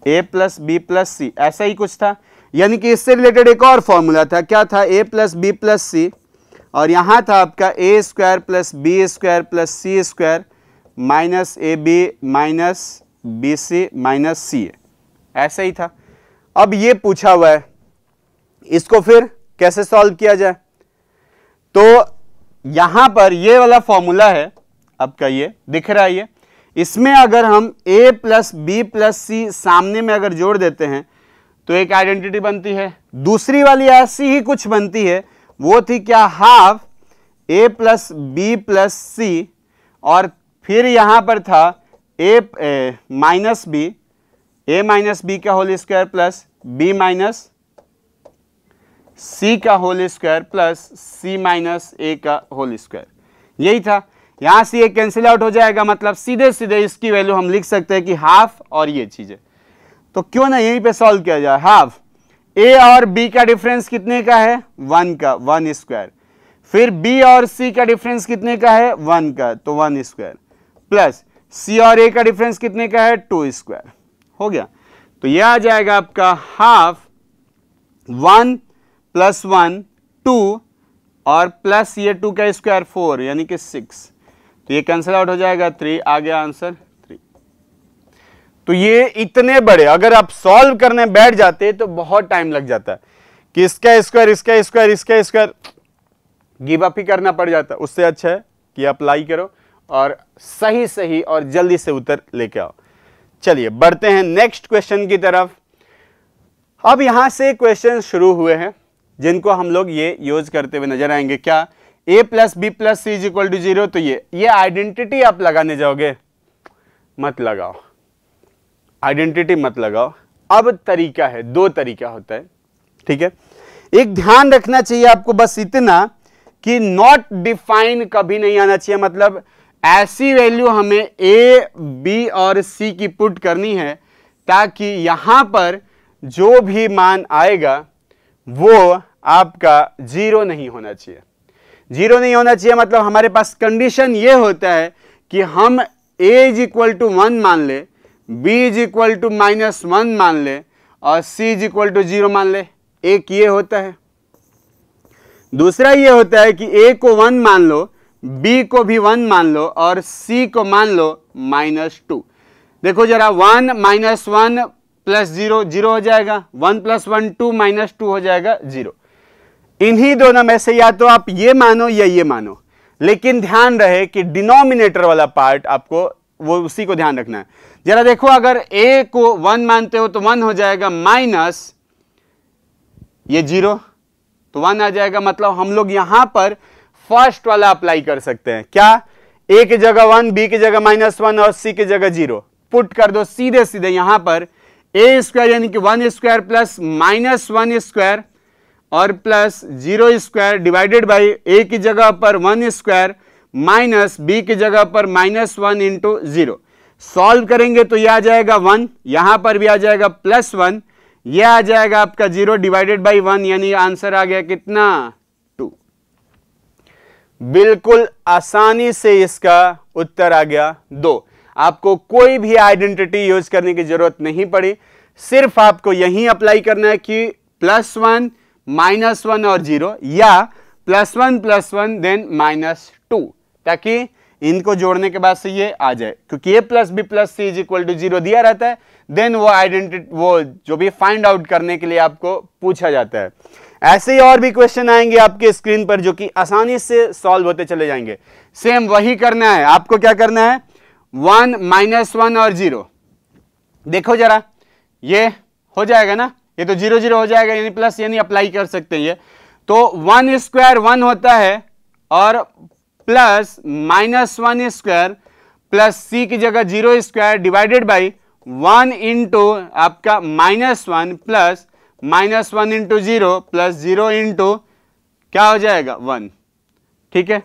a plus b plus c ऐसा ही कुछ था यानी कि इससे रिलेटेड एक और फॉर्मूला था क्या था a plus b plus c और यहाँ था आपका a square plus B square plus c square minus a b minus b c minus c ऐसा ही था अब ये पूछा हुआ है इसको फिर कैसे सॉल्व किया जाए तो यहाँ पर ये वाला फॉर्मूला है आपका ये दिख रहा है ये इसमें अगर हम a plus b plus c सामने में अगर जोड़ देते हैं तो एक आइडेंटिटी बनती है दूसरी वाली ऐसी ही कुछ बनती है वो थी क्या half a plus b plus c और फिर यहाँ पर था a minus B a minus b का whole square plus b minus c का whole square plus c minus a का होल स्क्वायर यही था यहाँ से ये कैंसिल आउट हो जाएगा मतलब सीधे सीधे इसकी वैल्यू हम लिख सकते हैं कि हाफ और ये चीज़ें तो क्यों ना यहीं पे सॉल्व किया जाए हाफ ए और बी का डिफरेंस कितने का है वन का वन स्क्वायर फिर बी और सी का डिफरेंस कितने का है वन का तो वन स्क्वायर प्लस सी और ए का डिफरेंस कितने का है टू स्क्वायर हो गया तो यह आ जाएगा आपका half one plus one two और प्लस ये टू का स्क्वायर फोर यानी कि सिक्स तो ये कैंसिल आउट हो जाएगा थ्री आ गया आंसर तो ये इतने बड़े अगर आप सॉल्व करने बैठ जाते तो बहुत टाइम लग जाता है कि इसका स्क्वायर इसका स्क्वायर इसका स्क्वायर गिव अप ही करना पड़ जाता है उससे अच्छा है कि अप्लाई करो और सही सही और जल्दी से उत्तर लेके आओ चलिए बढ़ते हैं नेक्स्ट क्वेश्चन की तरफ अब यहां से क्वेश्चन शुरू हुए हैं जिनको हम लोग ये यूज करते हुए नजर आएंगे क्या a plus b plus c is equal to zero तो ये ये आइडेंटिटी आप लगाने जाओगे मत लगाओ आइडेंटिटी मत लगाओ अब तरीका है दो तरीका होता है ठीक है एक ध्यान रखना चाहिए आपको बस इतना कि नॉट डिफाइन कभी नहीं आना चाहिए मतलब ऐसी वैल्यू हमें ए बी और सी की पुट करनी है ताकि यहां पर जो भी मान आएगा वो आपका जीरो नहीं होना चाहिए जीरो नहीं होना चाहिए मतलब हमारे पास कंडीशन ये होता है कि हम a is equal to one मान ले b is equal to minus one मान ले और c is equal to zero मान ले एक ये होता है दूसरा ये होता है कि a को वन मान लो b को भी वन मान लो और c को मान लो माइनस टू देखो जरा one minus one plus zero zero हो जाएगा one plus one two minus two हो जाएगा जीरो इन्हीं दोनों में से या तो आप ये मानो या ये मानो लेकिन ध्यान रहे कि डिनोमिनेटर वाला पार्ट आपको वो उसी को ध्यान रखना है जरा देखो अगर ए को वन मानते हो तो वन हो जाएगा माइनस ये जीरो तो वन आ जाएगा मतलब हम लोग यहां पर फर्स्ट वाला अप्लाई कर सकते हैं क्या ए की जगह वन बी की जगह माइनस वन और सी की जगह जीरो पुट कर दो सीधे सीधे यहां पर ए स्क्वायर यानी कि one square plus minus one square और plus zero square divided by a की जगह पर वन स्क्वायर माइनस बी की जगह पर minus one into zero solve करेंगे तो यह आ जाएगा वन यहां पर भी आ जाएगा प्लस वन यह आ जाएगा आपका जीरो डिवाइडेड बाई वन यानी आंसर आ गया कितना टू बिल्कुल आसानी से इसका उत्तर आ गया दो आपको कोई भी आइडेंटिटी यूज करने की जरूरत नहीं पड़ी सिर्फ आपको यही अप्लाई करना है कि प्लस वन माइनस वन और जीरो या plus one plus one then minus two ताकि इनको जोड़ने के बाद से ये आ जाए क्योंकि a plus b plus c is equal to zero दिया रहता है देन वो आइडेंटिटी वो जो भी फाइंड आउट करने के लिए आपको पूछा जाता है ऐसे ही और भी क्वेश्चन आएंगे आपके स्क्रीन पर जो कि आसानी से सॉल्व होते चले जाएंगे सेम वही करना है आपको क्या करना है वन माइनस वन और जीरो देखो जरा ये हो जाएगा ना ये तो जीरो जीरो हो जाएगा यानी प्लस यानी अप्लाई कर सकते हैं ये तो वन स्क्वायर वन होता है और plus minus one square plus c की जगह zero square divided by one into आपका minus one plus minus one into zero plus zero into क्या हो जाएगा वन ठीक है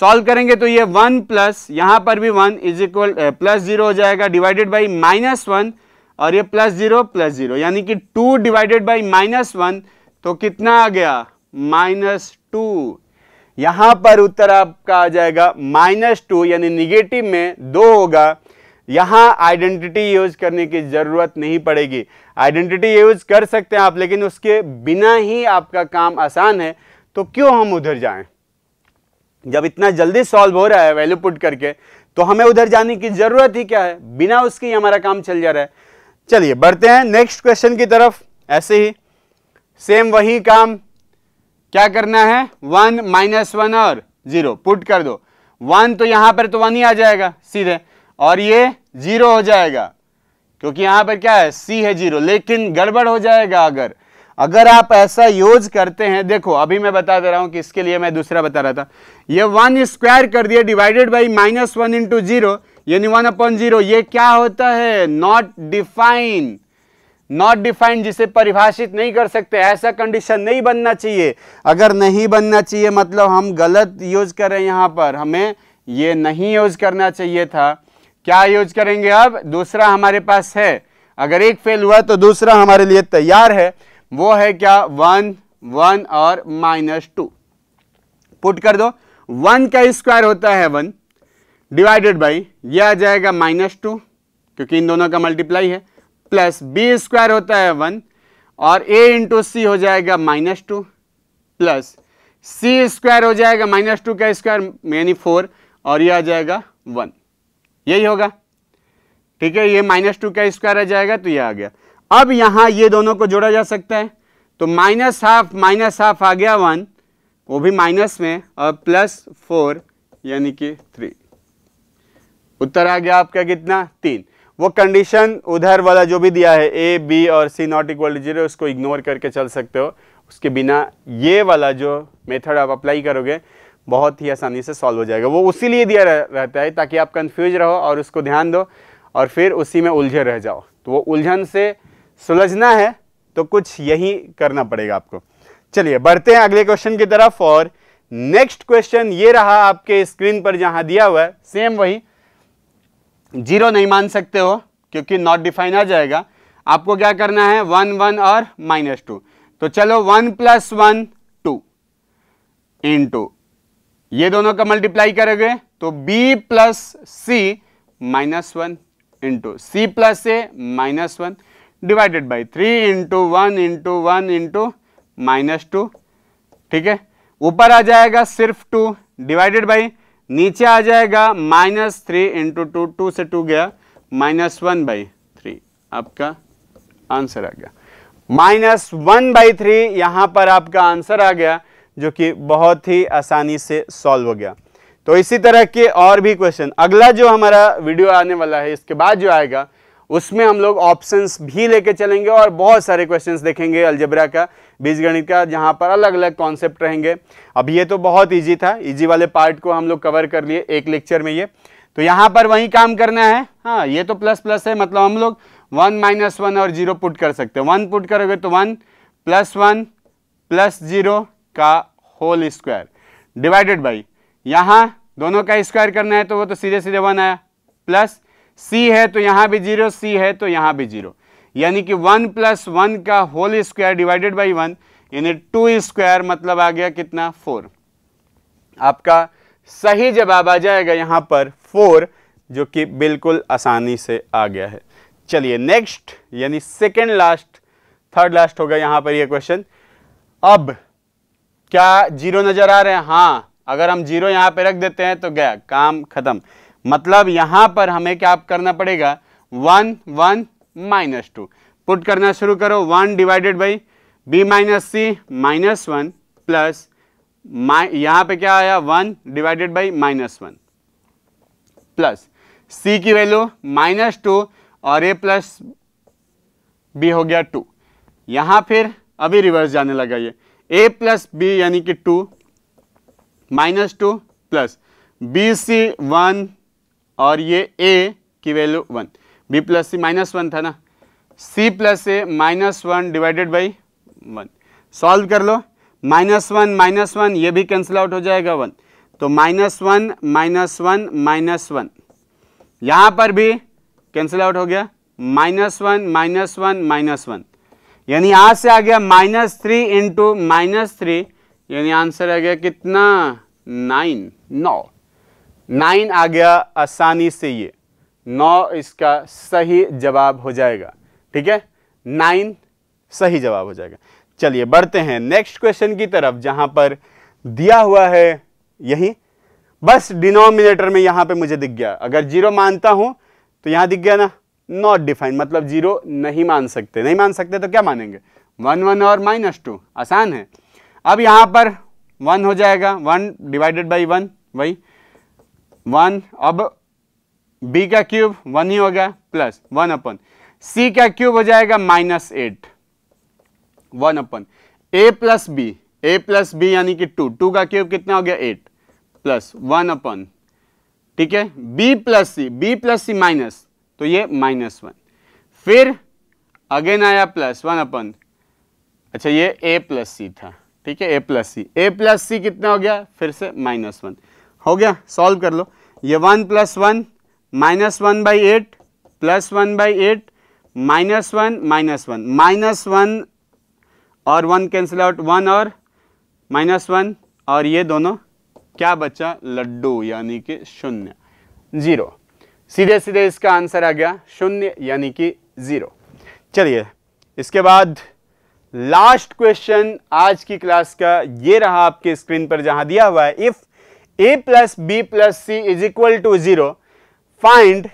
सॉल्व करेंगे तो ये वन प्लस यहां पर भी one is equal plus zero हो जाएगा डिवाइडेड बाई माइनस वन और ये प्लस जीरो प्लस जीरो यानी कि two divided by minus one तो कितना आ गया माइनस टू यहां पर उत्तर आपका आ जाएगा माइनस टू यानी निगेटिव में दो होगा यहां आइडेंटिटी यूज करने की ज़रूरत नहीं पड़ेगी आइडेंटिटी यूज कर सकते हैं आप लेकिन उसके बिना ही आपका काम आसान है तो क्यों हम उधर जाएं जब इतना जल्दी सॉल्व हो रहा है वैल्यू पुट करके तो हमें उधर जाने की ज़रूरत ही क्या है बिना उसके ही हमारा काम चल जा रहा है चलिए बढ़ते हैं नेक्स्ट क्वेश्चन की तरफ ऐसे ही सेम वही काम क्या करना है वन माइनस वन और जीरो पुट कर दो वन तो यहां पर तो वन ही आ जाएगा सीधे और ये जीरो हो जाएगा क्योंकि यहां पर क्या है सी है जीरो लेकिन गड़बड़ हो जाएगा अगर अगर आप ऐसा यूज करते हैं देखो अभी मैं बता दे रहा हूं कि इसके लिए मैं दूसरा बता रहा था ये वन स्क्वायर कर दिया divided by minus one into zero यानी वन अपॉन जीरो क्या होता है नॉट डिफाइन नॉट डिफाइंड जिसे परिभाषित नहीं कर सकते ऐसा कंडीशन नहीं बनना चाहिए अगर नहीं बनना चाहिए मतलब हम गलत यूज करें यहाँ पर हमें ये नहीं यूज करना चाहिए था क्या यूज करेंगे अब दूसरा हमारे पास है अगर एक फेल हुआ तो दूसरा हमारे लिए तैयार है वो है क्या वन वन और माइनस टू पुट कर दो वन का स्क्वायर होता है वन डिवाइडेड बाई यह आ जाएगा माइनस टू क्योंकि इन दोनों का मल्टीप्लाई है प्लस बी स्क्वायर होता है वन और ए इंटू सी हो जाएगा minus two plus c square हो जाएगा माइनस टू का स्क्वायर यानी फोर और ये आ जाएगा वन यही होगा ठीक है ये माइनस टू का स्क्वायर आ जाएगा तो ये आ गया अब यहाँ ये दोनों को जोड़ा जा सकता है तो माइनस हाफ माइनस हाफ आ गया वन वो भी माइनस में और प्लस फोर यानी कि थ्री उत्तर आ गया आपका कितना तीन वो कंडीशन उधर वाला जो भी दिया है ए बी और c not equal to zero उसको इग्नोर करके चल सकते हो उसके बिना ये वाला जो मेथड आप अप्लाई करोगे बहुत ही आसानी से सॉल्व हो जाएगा वो उसी लिए दिया रह, रहता है ताकि आप कंफ्यूज रहो और उसको ध्यान दो और फिर उसी में उलझे रह जाओ तो वो उलझन से सुलझना है तो कुछ यही करना पड़ेगा आपको चलिए बढ़ते हैं अगले क्वेश्चन की तरफ और नेक्स्ट क्वेश्चन ये रहा आपके स्क्रीन पर जहाँ दिया हुआ है सेम वही जीरो नहीं मान सकते हो क्योंकि नॉट डिफाइन आ जाएगा आपको क्या करना है वन वन और माइनस टू तो चलो one plus one two into ये दोनों का मल्टीप्लाई करोगे तो b plus c minus one into c plus a minus one divided by three into one into one into minus two ठीक है ऊपर आ जाएगा सिर्फ टू डिवाइडेड बाई नीचे आ जाएगा minus three into two two से टू गया माइनस वन बाई थ्री आपका आंसर आ गया माइनस वन बाई थ्री यहां पर आपका आंसर आ गया जो कि बहुत ही आसानी से सॉल्व हो गया तो इसी तरह के और भी क्वेश्चन अगला जो हमारा वीडियो आने वाला है इसके बाद जो आएगा उसमें हम लोग ऑप्शंस भी लेके चलेंगे और बहुत सारे क्वेश्चंस देखेंगे अलजबरा का बीजगणित का जहाँ पर अलग अलग कॉन्सेप्ट रहेंगे अब ये तो बहुत ईजी था ईजी वाले पार्ट को हम लोग कवर कर लिए एक लेक्चर में ये तो यहाँ पर वही काम करना है हाँ ये तो प्लस प्लस है मतलब हम लोग वन माइनस वन और जीरो पुट कर सकते हैं वन पुट करोगे तो one plus one plus zero का होल स्क्वायर डिवाइडेड बाई यहाँ दोनों का स्क्वायर करना है तो वो तो सीधे सीधे वन आया प्लस सी है तो यहाँ भी जीरो सी है तो यहाँ भी जीरो यानी कि वन प्लस वन का whole square divided by one यानी टू स्क्वायर मतलब आ गया कितना फोर आपका सही जवाब आ जाएगा यहाँ पर फोर जो कि बिल्कुल आसानी से आ गया है चलिए नेक्स्ट यानी सेकेंड लास्ट थर्ड लास्ट होगा यहाँ पर ये क्वेश्चन अब क्या जीरो नज़र आ रहे हैं हाँ अगर हम जीरो यहाँ पे रख देते हैं तो गया काम ख़त्म मतलब यहां पर हमें क्या करना पड़ेगा one one minus two put करना शुरू करो one divided by b minus c minus one plus यहां पे क्या आया one divided by minus one plus c की वैल्यू माइनस टू और ए प्लस बी हो गया टू यहां फिर अभी रिवर्स जाने लगा ये ए प्लस बी यानी कि two minus two plus b c one और ये ए की value one b plus c minus one था ना c plus a minus one divided by one solve कर लो माइनस वन माइनस वन ये भी कैंसिल आउट हो जाएगा वन तो minus one minus one minus one यहाँ पर भी कैंसिल आउट हो गया minus one minus one minus one यानी यहाँ से आ गया minus three into minus three यानी आंसर आ गया कितना नाइन नौ नाइन आ गया आसानी से ये नौ इसका सही जवाब हो जाएगा ठीक है नाइन सही जवाब हो जाएगा चलिए बढ़ते हैं नेक्स्ट क्वेश्चन की तरफ जहां पर दिया हुआ है यही बस डिनोमिनेटर में यहां पे मुझे दिख गया अगर जीरो मानता हूं तो यहां दिख गया ना नॉट डिफाइन मतलब जीरो नहीं मान सकते नहीं मान सकते तो क्या मानेंगे वन वन और माइनस टू आसान है अब यहां पर वन हो जाएगा वन डिवाइडेड बाई वन वही वन अब बी का क्यूब वन ही होगा प्लस वन अपन सी का क्यूब हो जाएगा minus eight one upon a plus b A plus b यानी कि टू टू का क्यूब कितना हो गया एट प्लस वन अपन ठीक है b plus c b plus c minus तो ये माइनस वन फिर अगेन आया प्लस वन अपन अच्छा ये ए प्लस सी था ठीक है a plus C A plus सी कितना हो गया फिर से माइनस वन हो गया सॉल्व कर लो ये one plus one minus one by eight plus one by eight minus one minus one minus one और वन कैंसिल आउट वन और माइनस वन और ये दोनों क्या बचा लड्डू यानी कि शून्य जीरो सीधे सीधे इसका आंसर आ गया शून्य यानी कि जीरो चलिए इसके बाद लास्ट क्वेश्चन आज की क्लास का ये रहा आपके स्क्रीन पर जहां दिया हुआ है if a plus b plus c is equal to zero find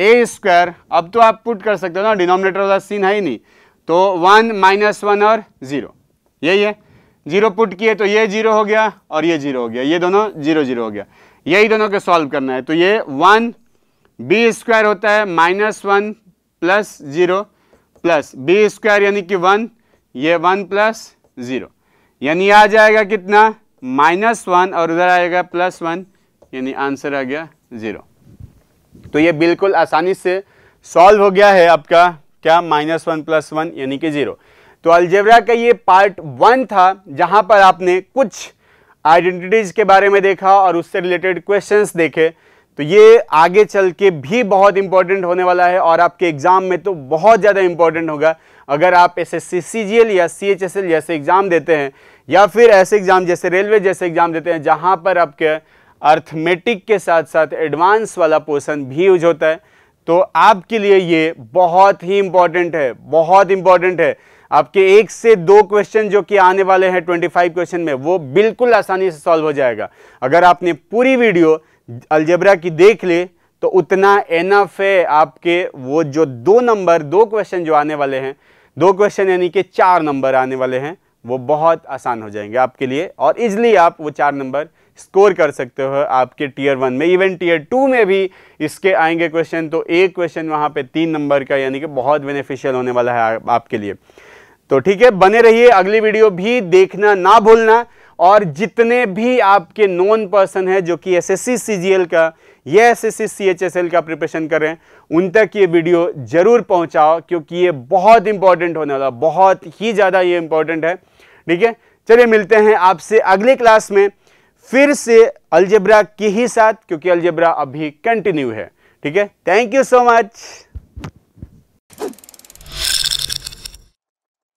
a square अब तो आप पुट कर सकते हो ना डिनोमिनेटर वाला सीन है ही नहीं तो वन माइनस वन और ज़ीरो यही है जीरो पुट किए तो ये जीरो हो गया और ये जीरो हो गया ये दोनों जीरो जीरो हो गया यही दोनों को सॉल्व करना है तो ये वन बी स्क्वायर होता है minus one plus zero plus B square यानी कि वन ये वन प्लस ज़ीरो यानी आ जाएगा कितना माइनस वन और उधर आएगा प्लस वन यानी आंसर आ गया ज़ीरो तो ये बिल्कुल आसानी से सॉल्व हो गया है आपका क्या माइनस वन प्लस वन यानी कि ज़ीरो तो अल्जेब्रा का ये पार्ट वन था जहाँ पर आपने कुछ आइडेंटिटीज़ के बारे में देखा और उससे रिलेटेड क्वेश्चंस देखे तो ये आगे चल के भी बहुत इंपॉर्टेंट होने वाला है और आपके एग्ज़ाम में तो बहुत ज़्यादा इंपॉर्टेंट होगा अगर आप S S C C G L या सी एच एस एल जैसे एग्ज़ाम देते हैं या फिर ऐसे एग्ज़ाम जैसे रेलवे जैसे एग्ज़ाम देते हैं जहाँ पर आपके अर्थमेटिक के साथ साथ एडवांस वाला पोर्सन भी यूज होता है तो आपके लिए ये बहुत ही इंपॉर्टेंट है बहुत इंपॉर्टेंट है आपके एक से दो क्वेश्चन जो कि आने वाले हैं 25 क्वेश्चन में वो बिल्कुल आसानी से सॉल्व हो जाएगा अगर आपने पूरी वीडियो अलजेब्रा की देख ली तो उतना एनफ है आपके वो जो दो नंबर दो क्वेश्चन जो आने वाले हैं दो क्वेश्चन यानी कि चार नंबर आने वाले हैं वो बहुत आसान हो जाएंगे आपके लिए और इजली आप वो चार नंबर स्कोर कर सकते हो आपके टीयर वन में इवन टीयर टू में भी इसके आएंगे क्वेश्चन तो एक क्वेश्चन वहाँ पे तीन नंबर का यानी कि बहुत बेनिफिशियल होने वाला है आपके लिए तो ठीक है बने रहिए अगली वीडियो भी देखना ना भूलना और जितने भी आपके नॉन पर्सन हैं जो कि S S C C G L का या S S C C H S L का प्रिपरेशन कर रहे हैं उन तक ये वीडियो ज़रूर पहुंचाओ क्योंकि ये बहुत इंपॉर्टेंट होने वाला बहुत ही ज़्यादा ये इंपॉर्टेंट है ठीक है चलिए मिलते हैं आपसे अगले क्लास में फिर से अलजेब्रा के ही साथ क्योंकि अलजेब्रा अभी कंटिन्यू है ठीक है थैंक यू सो मच